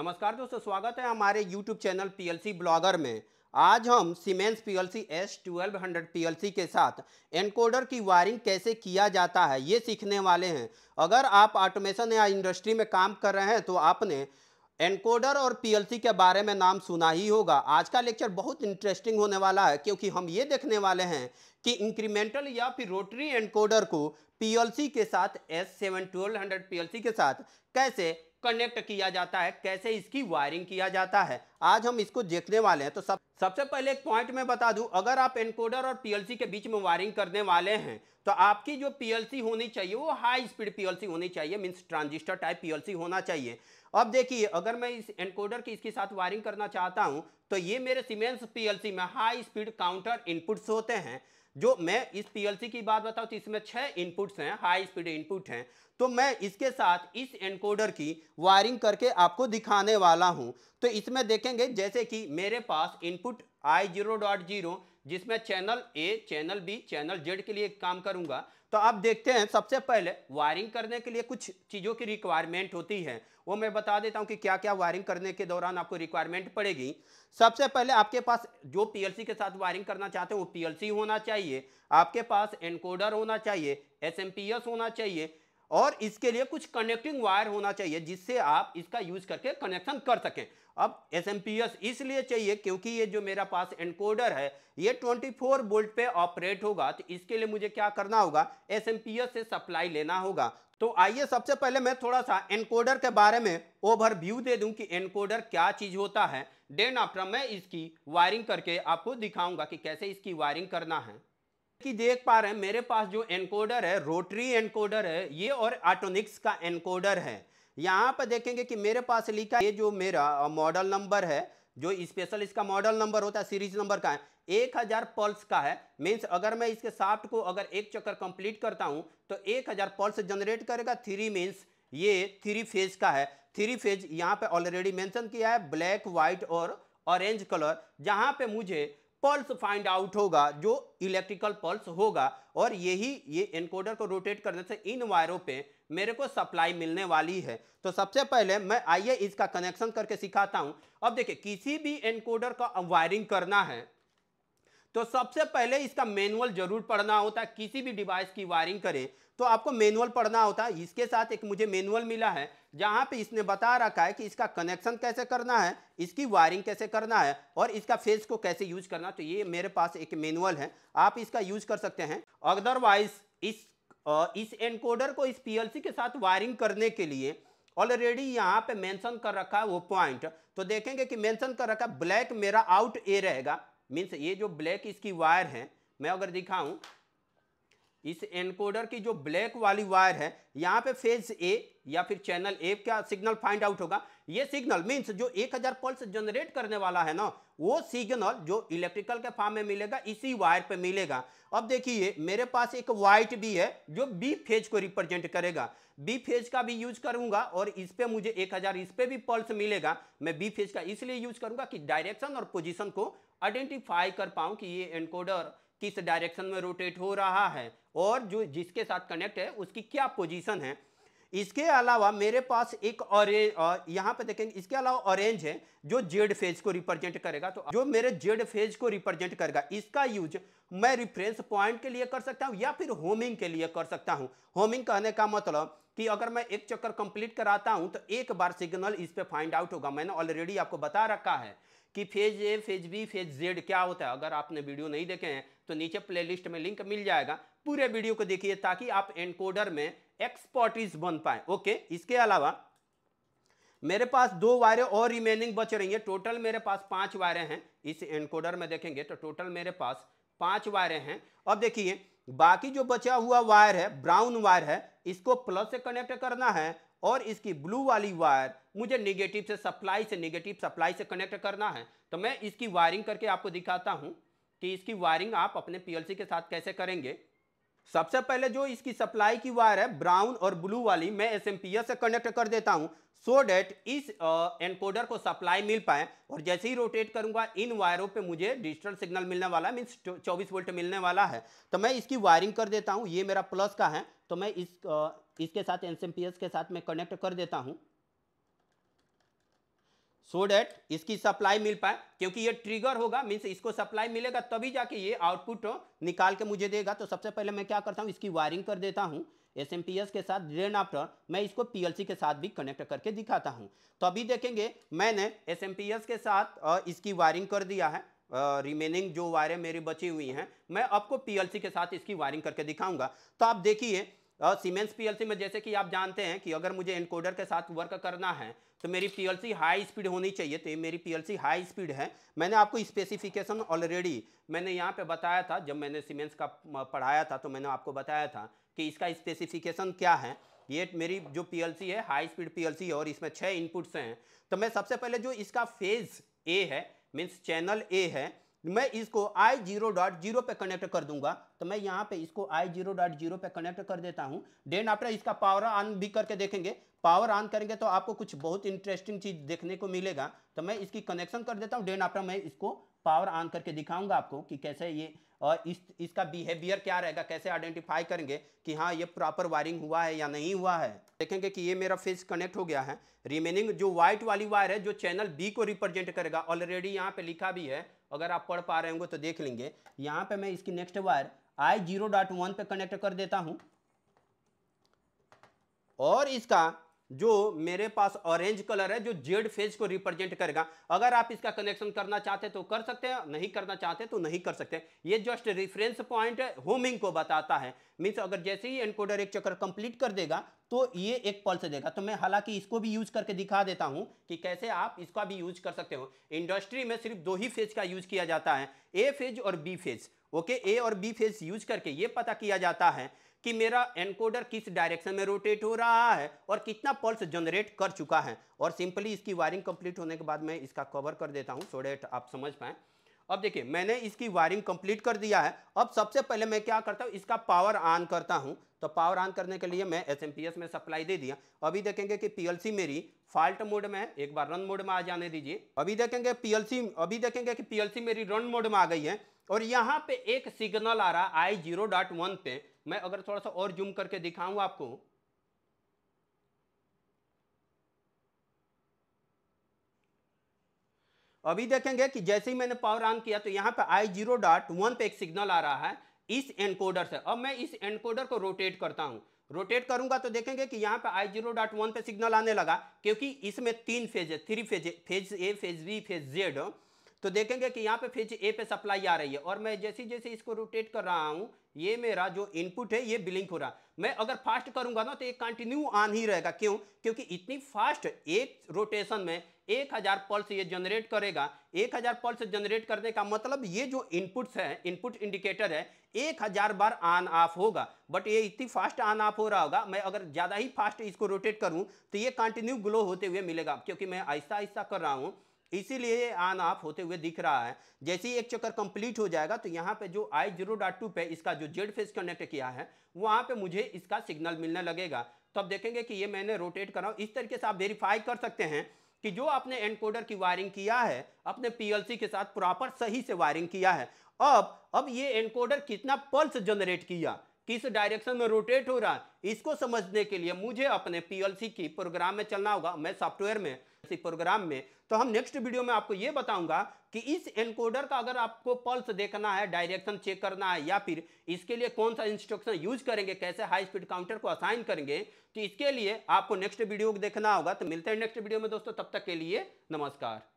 नमस्कार दोस्तों स्वागत है हमारे YouTube चैनल PLC ब्लॉगर में आज हम सीमेंस PLC S1200 PLC के साथ एनकोडर की वायरिंग कैसे किया जाता है ये सीखने वाले हैं अगर आप ऑटोमेशन या इंडस्ट्री में काम कर रहे हैं तो आपने एनकोडर और PLC के बारे में नाम सुना ही होगा आज का लेक्चर बहुत इंटरेस्टिंग होने वाला है क्योंकि हम ये देखने वाले हैं कि इंक्रीमेंटल या फिर रोटरी एनकोडर को पी के साथ एस सेवन ट्वेल्व हंड्रेड के साथ कैसे कनेक्ट किया जाता है कैसे इसकी वायरिंग किया जाता है आज हम इसको देखने वाले हैं तो सब सबसे पहले एक पॉइंट मैं बता दूं अगर आप एनकोडर और पीएलसी के बीच में वायरिंग करने वाले हैं तो आपकी जो पीएलसी होनी चाहिए वो हाई स्पीड पीएलसी होनी चाहिए मीन्स ट्रांजिस्टर टाइप पीएलसी होना चाहिए अब देखिए अगर मैं इस एनकोडर की इसके साथ वायरिंग करना चाहता हूं तो ये मेरे सीमेंस पीएलसी में हाई स्पीड काउंटर इनपुट्स होते हैं जो मैं इस पीएलसी की बात बताऊं तो इसमें छह इनपुट्स हैं हाई स्पीड इनपुट हैं तो मैं इसके साथ इस एनकोडर की वायरिंग करके आपको दिखाने वाला हूं तो इसमें देखेंगे जैसे कि मेरे पास input input I zero dot zero जिसमें channel A channel B channel Z के लिए काम करूंगा तो आप देखते हैं सबसे पहले वायरिंग करने के लिए कुछ चीज़ों की रिक्वायरमेंट होती है वो मैं बता देता हूं कि क्या क्या वायरिंग करने के दौरान आपको रिक्वायरमेंट पड़ेगी सबसे पहले आपके पास जो पीएलसी के साथ वायरिंग करना चाहते हैं वो पीएलसी होना चाहिए आपके पास एनकोडर होना चाहिए एसएमपीएस होना चाहिए और इसके लिए कुछ कनेक्टिंग वायर होना चाहिए जिससे आप इसका यूज करके कनेक्शन कर सकें अब एस इसलिए चाहिए क्योंकि ये जो मेरा पास एनकोडर है ये 24 वोल्ट पे ऑपरेट होगा तो इसके लिए मुझे क्या करना होगा एस से सप्लाई लेना होगा तो आइए सबसे पहले मैं थोड़ा सा एनकोडर के बारे में ओवर व्यू दे दूं कि एनकोडर क्या चीज़ होता है देन आफ्टर मैं इसकी वायरिंग करके आपको दिखाऊंगा कि कैसे इसकी वायरिंग करना है कि देख पा रहे हैं मेरे पास जो एनकोडर है रोटरी एनकोडर है ये और ऑटोनिक्स का एनकोडर है यहाँ पर देखेंगे कि मेरे पास लिखा ये जो मेरा मॉडल नंबर है जो स्पेशल इसका मॉडल नंबर होता है सीरीज नंबर का है एक हज़ार पल्स का है मीन्स अगर मैं इसके साफ्ट को अगर एक चक्कर कंप्लीट करता हूँ तो एक हज़ार पल्स जनरेट करेगा थ्री मीन्स ये थ्री फेज का है थ्री फेज यहाँ पे ऑलरेडी मेंशन किया है ब्लैक व्हाइट और ऑरेंज कलर जहाँ पे मुझे पल्स फाइंड आउट होगा जो इलेक्ट्रिकल पल्स होगा और यही ये एनकोडर को रोटेट करने से इन वायरों पर मेरे को सप्लाई मिलने वाली है तो सबसे पहले मैं आइए इसका कनेक्शन करके सिखाता हूं अब देखिए किसी भी एनकोडर का वायरिंग करना है तो सबसे पहले इसका मैनुअल जरूर पढ़ना होता है किसी भी डिवाइस की वायरिंग करें तो आपको मैनुअल पढ़ना होता है इसके साथ एक मुझे मैनुअल मिला है जहां पे इसने बता रखा है कि इसका कनेक्शन कैसे करना है इसकी वायरिंग कैसे करना है और इसका फेस को कैसे यूज करना तो ये मेरे पास एक मैनुअल है आप इसका यूज कर सकते हैं अदरवाइज इस इस एनकोडर को इस पीएलसी के साथ वायरिंग करने के लिए ऑलरेडी यहाँ पे मेंशन कर रखा है वो पॉइंट तो देखेंगे कि मेंशन कर रखा ब्लैक मेरा आउट ए रहेगा मीन्स ये जो ब्लैक इसकी वायर है मैं अगर दिखाऊं इस एनकोडर की जो ब्लैक वाली वायर है यहाँ पे फेज ए या फिर चैनल ए का सिग्नल फाइंड आउट होगा ये सिग्नल मींस जो 1000 पल्स जनरेट करने वाला है ना वो सिग्नल जो इलेक्ट्रिकल के फॉर्म में मिलेगा इसी वायर पे मिलेगा अब देखिए मेरे पास एक वाइट भी है जो बी फेज को रिप्रेजेंट करेगा बी फेज का भी यूज करूंगा और इस पे मुझे 1000 इस पे भी पल्स मिलेगा मैं बी फेज का इसलिए यूज करूंगा कि डायरेक्शन और पोजिशन को आइडेंटिफाई कर पाऊं कि ये एनकोडर किस डायरेक्शन में रोटेट हो रहा है और जो जिसके साथ कनेक्ट है उसकी क्या पोजीशन है इसके अलावा मेरे पास एक ऑरेंज यहाँ पे देखेंगे इसके अलावा ऑरेंज है जो जेड फेज को रिप्रेजेंट करेगा तो जो मेरे जेड फेज को रिप्रेजेंट करेगा इसका यूज मैं रिफरेंस पॉइंट के लिए कर सकता हूँ या फिर होमिंग के लिए कर सकता हूँ होमिंग कहने का मतलब कि अगर मैं एक चक्कर कंप्लीट कराता हूँ तो एक बार सिग्नल इस पर फाइंड आउट होगा मैंने ऑलरेडी आपको बता रखा है कि phase A phase B phase Z क्या होता है अगर आपने वीडियो नहीं देखे हैं तो नीचे प्लेलिस्ट में लिंक मिल जाएगा पूरे वीडियो को देखिए ताकि आप एनकोडर में एक्सपर्टीज बन पाए ओके इसके अलावा मेरे पास दो वायरें और रिमेनिंग बच रही हैं टोटल मेरे पास पांच वायरें हैं इस एनकोडर में देखेंगे तो टोटल मेरे पास पांच वायरें हैं अब देखिए बाकी जो बचा हुआ वायर है ब्राउन वायर है इसको प्लस से कनेक्ट करना है और इसकी ब्लू वाली वायर मुझे निगेटिव से सप्लाई से निगेटिव सप्लाई से कनेक्ट करना है तो मैं इसकी वायरिंग करके आपको दिखाता हूँ कि इसकी वायरिंग आप अपने पीएलसी के साथ कैसे करेंगे सबसे पहले जो इसकी सप्लाई की वायर है ब्राउन और ब्लू वाली मैं एस से कनेक्ट कर देता हूं सो so डेट इस एनकोडर को सप्लाई मिल पाए और जैसे ही रोटेट करूंगा इन वायरों पे मुझे डिजिटल सिग्नल मिलने वाला मीन्स 24 वोल्ट मिलने वाला है तो मैं इसकी वायरिंग कर देता हूं ये मेरा प्लस का है तो मैं इस uh, इसके साथ एस के साथ मैं कनेक्ट कर देता हूँ सो so डैट इसकी सप्लाई मिल पाए क्योंकि ये ट्रिगर होगा मीन्स इसको सप्लाई मिलेगा तभी जाके ये आउटपुट निकाल के मुझे देगा तो सबसे पहले मैं क्या करता हूँ इसकी वायरिंग कर देता हूँ एस के साथ ड्रेन आफ्टर मैं इसको सी के साथ भी कनेक्ट करके दिखाता हूँ तो अभी देखेंगे मैंने एस के साथ इसकी वायरिंग कर दिया है रिमेनिंग जो वायरें मेरी बची हुई हैं मैं आपको पीएलसी के साथ इसकी वायरिंग करके दिखाऊंगा तो आप देखिए और सीमेंस पीएलसी में जैसे कि आप जानते हैं कि अगर मुझे एनकोडर के साथ वर्क करना है तो मेरी पीएलसी हाई स्पीड होनी चाहिए तो ये मेरी पीएलसी हाई स्पीड है मैंने आपको स्पेसिफिकेशन ऑलरेडी मैंने यहाँ पे बताया था जब मैंने सीमेंस का पढ़ाया था तो मैंने आपको बताया था कि इसका स्पेसिफिकेशन क्या है ये मेरी जो पी है हाई स्पीड पी है और इसमें छः इनपुट्स हैं तो मैं सबसे पहले जो इसका फेज़ ए है मीन्स चैनल ए है मैं इसको आई जीरो डॉट जीरो पे कनेक्ट कर दूंगा तो मैं यहाँ पे इसको आई जीरो डॉट जीरो पे कनेक्ट कर देता हूँ देन आप इसका पावर ऑन भी करके देखेंगे पावर ऑन करेंगे तो आपको कुछ बहुत इंटरेस्टिंग चीज़ देखने को मिलेगा तो मैं इसकी कनेक्शन कर देता हूँ देन आप मैं इसको पावर ऑन करके दिखाऊंगा आपको कि कैसे ये और इस इसका बिहेवियर क्या रहेगा कैसे आइडेंटिफाई करेंगे कि हाँ ये प्रॉपर वायरिंग हुआ है या नहीं हुआ है देखेंगे कि ये मेरा फेज कनेक्ट हो गया है रिमेनिंग जो व्हाइट वाली वायर है जो चैनल बी को रिप्रेजेंट करेगा ऑलरेडी यहाँ पे लिखा भी है अगर आप पढ़ पा रहे होंगे तो देख लेंगे यहाँ पे मैं इसकी नेक्स्ट वायर आई पे कनेक्ट कर देता हूँ और इसका जो मेरे पास ऑरेंज कलर है जो जेड फेज को रिप्रेजेंट करेगा अगर आप इसका कनेक्शन करना चाहते तो कर सकते हैं नहीं करना चाहते तो नहीं कर सकते ये जस्ट रिफरेंस पॉइंट होमिंग को बताता है मीन्स अगर जैसे ही एनकोडर एक चक्कर कंप्लीट कर देगा तो ये एक पल्स देगा तो मैं हालांकि इसको भी यूज करके दिखा देता हूं कि कैसे आप इसका भी यूज कर सकते हो इंडस्ट्री में सिर्फ दो ही फेज का यूज किया जाता है ए फेज और बी फेज ओके ए और बी फेज यूज करके ये पता किया जाता है कि मेरा एनकोडर किस डायरेक्शन में रोटेट हो रहा है और कितना पल्स जनरेट कर चुका है और सिंपली इसकी वायरिंग कंप्लीट होने के बाद मैं इसका कवर कर देता हूँ सो आप समझ पाए अब देखिए मैंने इसकी वायरिंग कंप्लीट कर दिया है अब सबसे पहले मैं क्या करता हूँ इसका पावर ऑन करता हूँ तो पावर ऑन करने के लिए मैं एस में सप्लाई दे दिया अभी देखेंगे कि पीएलसी मेरी फॉल्ट मोड में है एक बार रन मोड में आ जाने दीजिए अभी देखेंगे पीएलसी अभी देखेंगे कि पीएलसी मेरी रन मोड में आ गई है और यहाँ पे एक सिग्नल आ रहा है आई जीरो डॉट वन पे मैं अगर थोड़ा सा और जूम करके दिखाऊं आपको अभी देखेंगे कि जैसे ही मैंने पावर ऑन किया तो यहाँ पे आई जीरो डॉट वन पे एक सिग्नल आ रहा है इस एनकोडर से अब मैं इस एनकोडर को रोटेट करता हूं रोटेट करूंगा तो देखेंगे कि यहाँ पे आई जीरो डॉट वन पे सिग्नल आने लगा क्योंकि इसमें तीन फेज है three phase phase A phase B phase Z तो देखेंगे कि यहाँ पे फेज ए पे सप्लाई आ रही है और मैं जैसे जैसे इसको रोटेट कर रहा हूँ ये मेरा जो इनपुट है ये ब्लिंक हो रहा मैं अगर फास्ट करूंगा ना तो ये कंटिन्यू ऑन ही रहेगा क्यों क्योंकि इतनी फास्ट एक रोटेशन में एक हजार पल्स ये जनरेट करेगा एक हजार पल्स जनरेट करने का मतलब ये जो इनपुट्स है इनपुट इंडिकेटर है एक हजार बार ऑन ऑफ होगा बट ये इतनी फास्ट ऑन ऑफ हो रहा होगा मैं अगर ज़्यादा ही फास्ट इसको रोटेट करूँ तो ये कंटिन्यू ग्लो होते हुए मिलेगा क्योंकि मैं आहिस्ता आहिस्ता कर रहा हूँ इसीलिए ऑन ऑफ होते हुए दिख रहा है जैसे ही एक चक्कर कंप्लीट हो जाएगा तो यहाँ पे जो आई जीरो डॉट टू पे इसका जो जेड फेस कनेक्ट किया है वहाँ पे मुझे इसका सिग्नल मिलने लगेगा तो अब देखेंगे कि ये मैंने रोटेट करा इस तरीके से आप वेरीफाई कर सकते हैं कि जो आपने एनकोडर की वायरिंग किया है अपने पी के साथ प्रॉपर सही से वायरिंग किया है अब अब ये एनकोडर कितना पल्स जनरेट किया किस डायरेक्शन में रोटेट हो रहा है इसको समझने के लिए मुझे अपने पीएलसी की प्रोग्राम में चलना होगा मैं सॉफ्टवेयर में बेसिक प्रोग्राम में तो हम नेक्स्ट वीडियो में आपको ये बताऊंगा कि इस एनकोडर का अगर आपको पल्स देखना है डायरेक्शन चेक करना है या फिर इसके लिए कौन सा इंस्ट्रक्शन यूज करेंगे कैसे हाई स्पीड काउंटर को असाइन करेंगे तो इसके लिए आपको नेक्स्ट वीडियो देखना होगा तो मिलते हैं नेक्स्ट वीडियो में दोस्तों तब तक के लिए नमस्कार